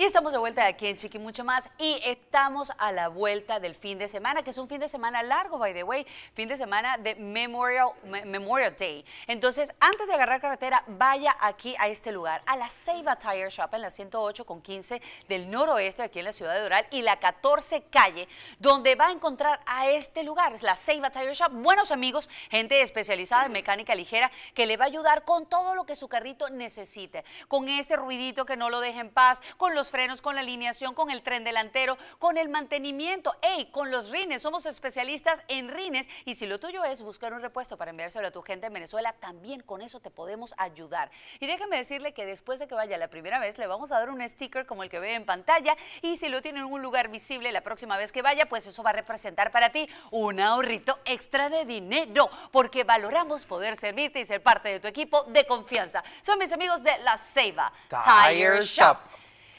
Y estamos de vuelta de aquí en Chiqui Mucho Más y estamos a la vuelta del fin de semana, que es un fin de semana largo, by the way, fin de semana de Memorial, Day. Entonces, antes de agarrar carretera, vaya aquí a este lugar, a la Seiba Tire Shop en la 108 con 15 del noroeste, aquí en la ciudad de Doral, y la 14 calle, donde va a encontrar a este lugar, es la Seiba Tire Shop, buenos amigos, gente especializada en mecánica ligera, que le va a ayudar con todo lo que su carrito necesite, con ese ruidito que no lo deja en paz, con los frenos, con la alineación, con el tren delantero, con el mantenimiento. ¡Ey! Con los rines. Somos especialistas en rines. Y si lo tuyo es buscar un repuesto para enviárselo a tu gente en Venezuela, también con eso te podemos ayudar. Y déjeme decirle que después de que vaya la primera vez, le vamos a dar un sticker como el que ve en pantalla. Y si lo tiene en un lugar visible la próxima vez que vaya, pues eso va a representar para ti un ahorrito extra de dinero. Porque valoramos poder servirte y ser parte de tu equipo de confianza. Son mis amigos de La Ceiba Tire Shop.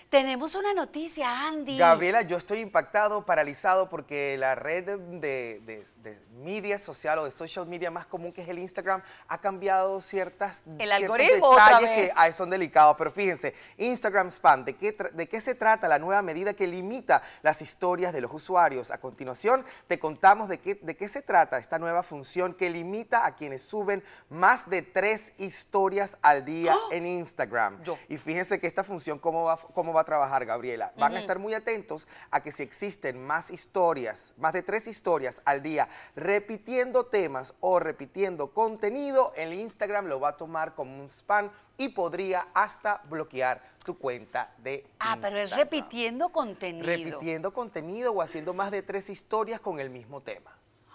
Tenemos una noticia, Andy. Gabriela, yo estoy impactado, paralizado, porque la red de, de, de media social o de social media más común que es el Instagram, ha cambiado ciertas el algoritmo detalles que son delicados. Pero fíjense, Instagram Spam, ¿de qué, ¿de qué se trata la nueva medida que limita las historias de los usuarios? A continuación te contamos de qué, de qué se trata esta nueva función que limita a quienes suben más de tres historias al día ¡Ah! en Instagram. Y fíjense que esta función, ¿cómo va, cómo va a trabajar, Gabriela? Van a estar muy atentos a que si existen más historias, más de tres historias al día repitiendo temas o repitiendo contenido, el Instagram lo va a tomar como un spam y podría hasta bloquear tu cuenta de Ah, pero es repitiendo contenido. Repitiendo contenido o haciendo más de tres historias con el mismo tema.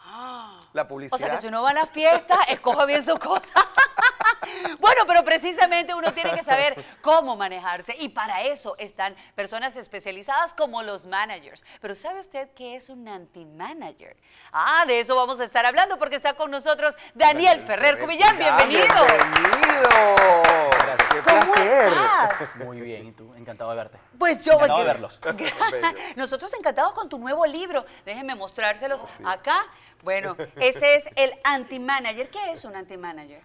Ah. La publicidad. O sea, que si uno va a la fiesta, escoja bien sus cosas. Bueno, pero precisamente uno tiene que saber cómo manejarse y para eso están personas especializadas como los managers. Pero ¿sabe usted qué es un anti-manager? Ah, de eso vamos a estar hablando porque está con nosotros Daniel, Ferrer Cubillán. Bienvenido. Bienvenido. Gracias, qué ¿Cómo Estás? Muy bien, ¿y tú? Encantado de verte. Pues yo... Encantado de verlos. Nosotros encantados con tu nuevo libro. Déjenme mostrárselos oh, acá. Bueno, ese es el anti-manager. ¿Qué es un anti-manager?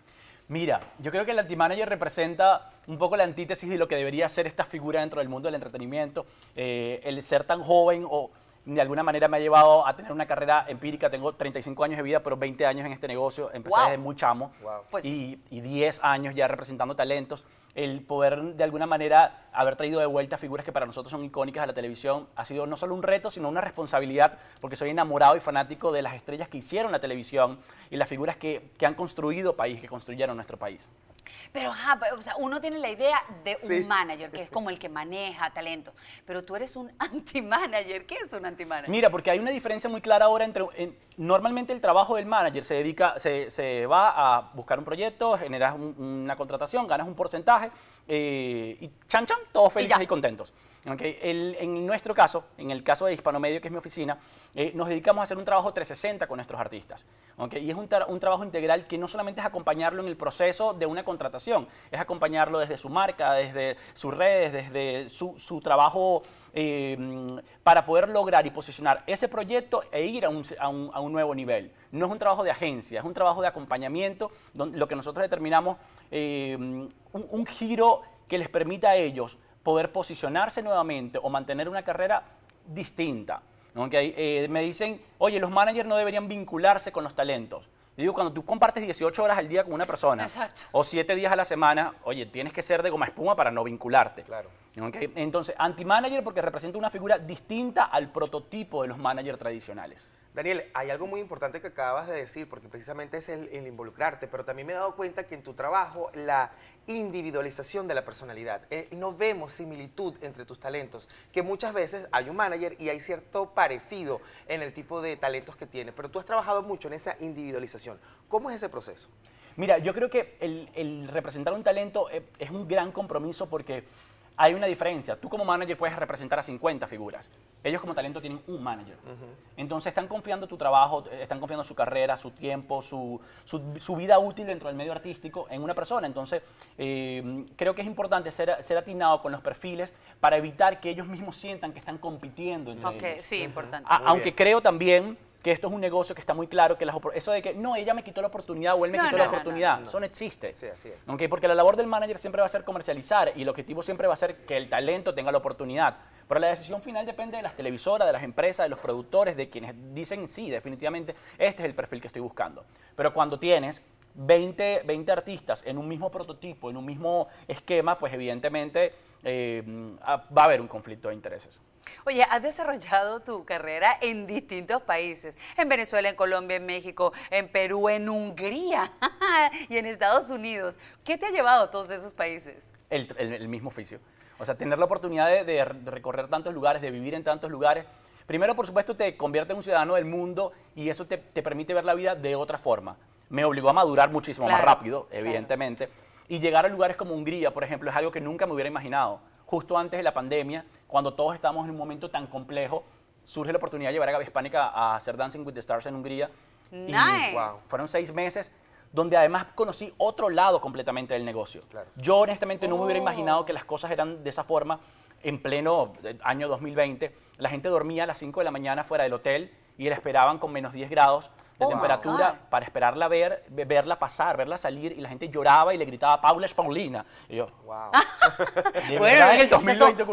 Mira, yo creo que el anti-manager representa un poco la antítesis de lo que debería ser esta figura dentro del mundo del entretenimiento. Eh, el ser tan joven o de alguna manera me ha llevado a tener una carrera empírica. Tengo 35 años de vida, pero 20 años en este negocio. Empecé desde muy chamo pues y, y, 10 años ya representando talentos el poder de alguna manera haber traído de vuelta figuras que para nosotros son icónicas a la televisión ha sido no solo un reto, sino una responsabilidad, porque soy enamorado y fanático de las estrellas que hicieron la televisión y las figuras que, han construido país, que construyeron nuestro país. Pero pues, uno tiene la idea de un manager, que es como el que maneja talento, pero tú eres un anti-manager. ¿Qué es un anti-manager? Mira, porque hay una diferencia muy clara ahora entre... normalmente el trabajo del manager se dedica, se, va a buscar un proyecto, generas una contratación, ganas un porcentaje, eh, y chan chan, todos felices y contentos en nuestro caso, en el caso de Hispano Medio, que es mi oficina, eh, nos dedicamos a hacer un trabajo 360 con nuestros artistas. Y es un, trabajo integral que no solamente es acompañarlo en el proceso de una contratación, es acompañarlo desde su marca, desde sus redes, desde su, trabajo em, para poder lograr y posicionar ese proyecto e ir a un, nuevo nivel. No es un trabajo de agencia, es un trabajo de acompañamiento, donde lo que nosotros determinamos em, un giro que les permita a ellos poder posicionarse nuevamente o mantener una carrera distinta. Eh, me dicen, oye, los managers no deberían vincularse con los talentos. digo, cuando tú compartes 18 horas al día con una persona o 7 días a la semana, oye, tienes que ser de goma espuma para no vincularte. Claro. Entonces, anti-manager porque representa una figura distinta al prototipo de los managers tradicionales. Daniel, hay algo muy importante que acabas de decir, porque precisamente es el, involucrarte, pero también me he dado cuenta que en tu trabajo la individualización de la personalidad, eh, no vemos similitud entre tus talentos, que muchas veces hay un manager y hay cierto parecido en el tipo de talentos que tiene, pero tú has trabajado mucho en esa individualización. ¿Cómo es ese proceso? Mira, yo creo que el, representar un talento eh, es un gran compromiso porque hay una diferencia. Tú como manager puedes representar a 50 figuras. Ellos como talento tienen un manager. Entonces están confiando tu trabajo, eh, están confiando su carrera, su tiempo, su, su, vida útil dentro del medio artístico en una persona. Entonces eh, creo que es importante ser, ser, atinado con los perfiles para evitar que ellos mismos sientan que están compitiendo. Entre sí, importante. aunque creo también que esto es un negocio que está muy claro, que las eso de que no, ella me quitó la oportunidad o él me quitó la oportunidad, eso no existe. Sí, así es. Porque la labor del manager siempre va a ser comercializar y el objetivo siempre va a ser que el talento tenga la oportunidad. Pero la decisión final depende de las televisoras, de las empresas, de los productores, de quienes dicen sí, definitivamente este es el perfil que estoy buscando. Pero cuando tienes 20, 20 artistas en un mismo prototipo, en un mismo esquema, pues evidentemente eh, ah, va a haber un conflicto de intereses. Oye, has desarrollado tu carrera en distintos países, en Venezuela, en Colombia, en México, en Perú, en Hungría y en Estados Unidos. ¿Qué te ha llevado a todos esos países? El, mismo oficio. O sea, tener la oportunidad de, recorrer tantos lugares, de vivir en tantos lugares. Primero, por supuesto, te convierte en un ciudadano del mundo y eso te, permite ver la vida de otra forma. Me obligó a madurar muchísimo más rápido, evidentemente. Y llegar a lugares como Hungría, por ejemplo, es algo que nunca me hubiera imaginado justo antes de la pandemia, cuando todos estábamos en un momento tan complejo, surge la oportunidad de llevar a Gaby Hispánica a hacer Dancing with the Stars en Hungría. Y, fueron seis meses donde además conocí otro lado completamente del negocio. Yo honestamente no me hubiera oh. imaginado que las cosas eran de esa forma en pleno eh, año 2020. La gente dormía a las 5 de la mañana fuera del hotel y la esperaban con menos 10 grados de oh temperatura para esperarla ver, verla pasar, verla salir y la gente lloraba y le gritaba Paula es Paulina. Y yo, wow. bueno,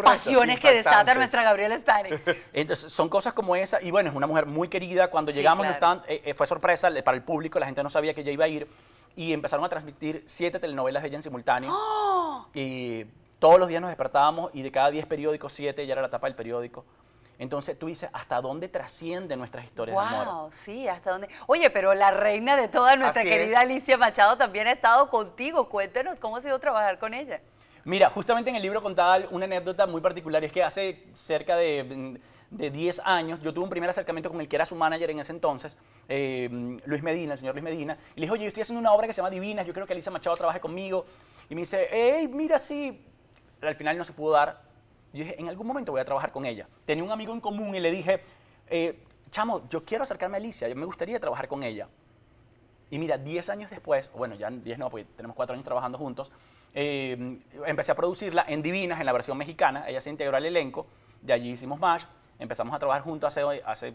pasiones que desata nuestra Gabriela Entonces, son cosas como esa y bueno, es una mujer muy querida. Cuando llegamos, eh, eh, fue sorpresa para el público, la gente no sabía que ella iba a ir y empezaron a transmitir siete telenovelas de ella en simultáneo. ¡Oh! Y todos los días nos despertábamos y de cada diez periódicos, siete ya era la tapa del periódico. Entonces tú dices, ¿hasta dónde trasciende nuestras historias de amor? Wow, sí, hasta dónde. Oye, pero la reina de toda nuestra querida Alicia Machado también ha estado contigo. Cuéntenos, cómo ha sido trabajar con ella. Mira, justamente en el libro contaba una anécdota muy particular es que hace cerca de, 10 mm, años yo tuve un primer acercamiento con el que era su manager en ese entonces, eh, Luis Medina, el señor Luis Medina, y le dije, oye, yo estoy haciendo una obra que se llama Divinas, yo creo que Alicia Machado trabaje conmigo. Y me dice, hey, mira, sí, al final no se pudo dar, yo dije, en algún momento voy a trabajar con ella. Tenía un amigo en común y le dije, eh, chamo, yo quiero acercarme a Alicia, yo me gustaría trabajar con ella. Y mira, 10 años después, bueno, ya 10 no, porque tenemos 4 años trabajando juntos, eh, empecé a producirla en Divinas, en la versión mexicana, ella se integró al elenco, de allí hicimos Mash, empezamos a trabajar juntos hace, hace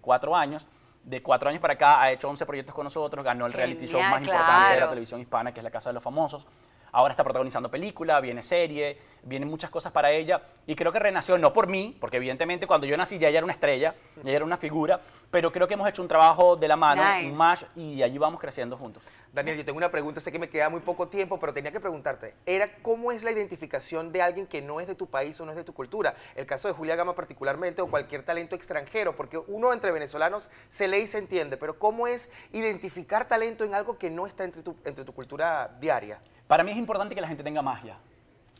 4 eh, años, de 4 años para acá ha hecho 11 proyectos con nosotros, ganó el reality show más importante de la televisión hispana, que es La Casa de los Famosos ahora está protagonizando película, viene serie, vienen muchas cosas para ella. Y creo que renació, no por mí, porque evidentemente cuando yo nací ya ella era una estrella, ya era una figura, pero creo que hemos hecho un trabajo de la mano, nice. y allí vamos creciendo juntos. Daniel, yo tengo una pregunta, sé que me queda muy poco tiempo, pero tenía que preguntarte, era ¿cómo es la identificación de alguien que no es de tu país o no es de tu cultura? El caso de Julia Gama particularmente, o cualquier talento extranjero, porque uno entre venezolanos se lee y se entiende, pero ¿cómo es identificar talento en algo que no está entre tu, entre tu cultura diaria? Para mí es importante que la gente tenga magia.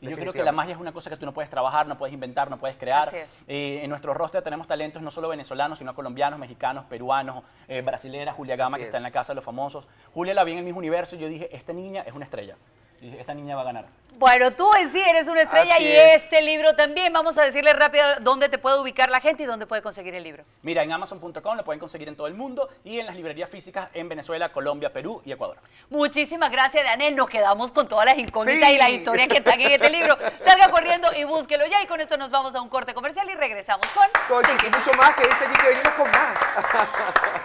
Y yo creo que la magia es una cosa que tú no puedes trabajar, no puedes inventar, no puedes crear. Eh, en nuestro roster tenemos talentos no solo venezolanos, sino colombianos, mexicanos, peruanos, eh, brasileños, Julia Gama, que está en la casa de los famosos. Julia la vi en Mis Universos y yo dije, esta niña es una estrella esta niña va a ganar. Bueno, tú en sí eres una estrella y este libro también. Vamos a decirle rápido dónde te puede ubicar la gente y dónde puede conseguir el libro. Mira, en Amazon.com lo pueden conseguir en todo el mundo y en las librerías físicas en Venezuela, Colombia, Perú y Ecuador. Muchísimas gracias, Daniel. Nos quedamos con todas las incógnitas y las historias que están en este libro. Salga corriendo y búsquelo ya. Y con esto nos vamos a un corte comercial y regresamos con... mucho más, que dice que venimos con más.